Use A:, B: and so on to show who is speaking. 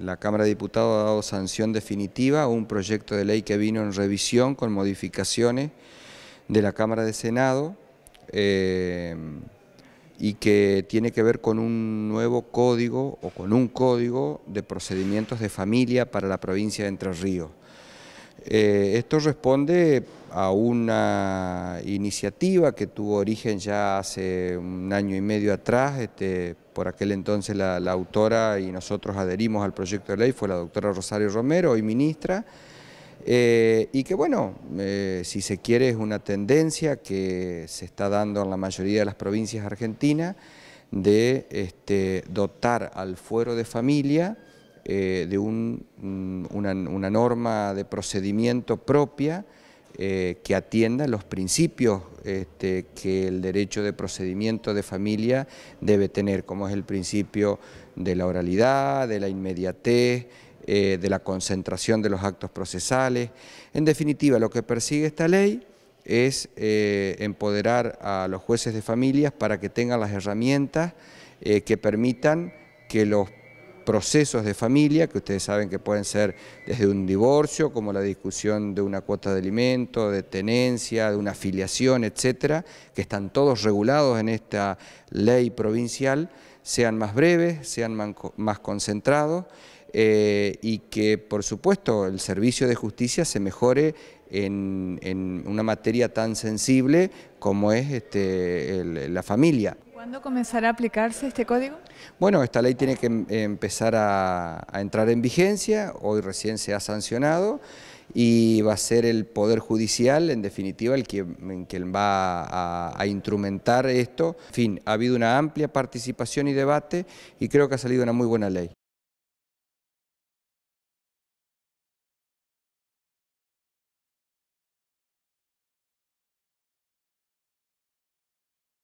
A: la Cámara de Diputados ha dado sanción definitiva a un proyecto de ley que vino en revisión con modificaciones de la Cámara de Senado eh, y que tiene que ver con un nuevo código o con un código de procedimientos de familia para la provincia de Entre Ríos. Eh, esto responde a una iniciativa que tuvo origen ya hace un año y medio atrás, este, por aquel entonces la, autora y nosotros adherimos al proyecto de ley, fue la doctora Rosario Romero, hoy ministra, eh, y que bueno, eh, si se quiere es una tendencia que se está dando en la mayoría de las provincias argentinas de este, dotar al fuero de familia eh, de mm, una, norma de procedimiento propia eh, que atienda los principios este, que el derecho de procedimiento de familia debe tener, como es el principio de la oralidad, de la inmediatez, eh, de la concentración de los actos procesales. En definitiva, lo que persigue esta ley es empoderar a los jueces de familias para que tengan las herramientas que permitan que los procesos de familia, que ustedes saben que pueden ser desde un divorcio, como la discusión de una cuota de alimento, de tenencia, de una afiliación, etcétera, que están todos regulados en esta ley provincial, sean más breves, sean más concentrados, eh, y que, por supuesto, el servicio de justicia se mejore en, una materia tan sensible como es este, la familia. ¿Cuándo comenzará a aplicarse este código? Bueno, esta ley tiene que em, empezar a, entrar en vigencia, hoy recién se ha sancionado y va a ser el Poder Judicial, en definitiva, el quien, va a, a, instrumentar esto. En fin, ha habido una amplia participación y debate y creo que ha salido una muy buena ley.